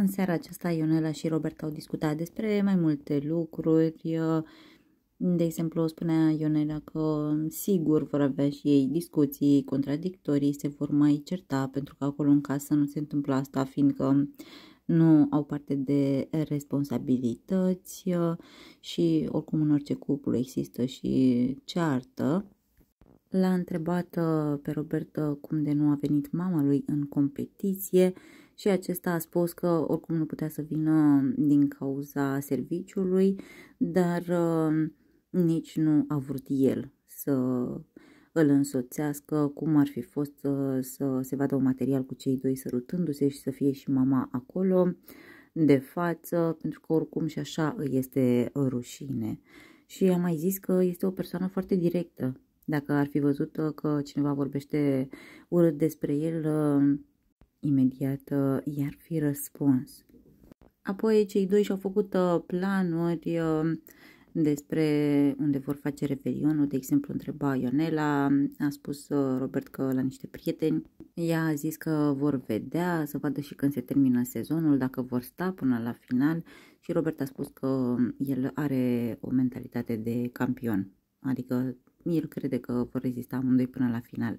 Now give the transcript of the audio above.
În seara aceasta Ionela și Robert au discutat despre mai multe lucruri. De exemplu, spunea Ionela că sigur vor avea și ei discuții contradictorii, se vor mai certa pentru că acolo în casă nu se întâmplă asta, fiindcă nu au parte de responsabilități uh, și oricum în orice cuplu există și ceartă. L-a întrebat uh, pe Robert cum de nu a venit mama lui în competiție și acesta a spus că oricum nu putea să vină din cauza serviciului, dar uh, nici nu a vrut el să îl însoțească, cum ar fi fost uh, să se vadă un material cu cei doi sărutându-se și să fie și mama acolo de față, pentru că oricum și așa îi este rușine. Și am mai zis că este o persoană foarte directă, dacă ar fi văzut uh, că cineva vorbește urât despre el, uh, imediat uh, i-ar fi răspuns. Apoi cei doi și-au făcut planuri despre unde vor face revelionul, de exemplu întreba Ionela, a spus Robert că la niște prieteni, ea a zis că vor vedea, să vadă și când se termină sezonul, dacă vor sta până la final și Robert a spus că el are o mentalitate de campion, adică el crede că vor rezista amândoi până la final.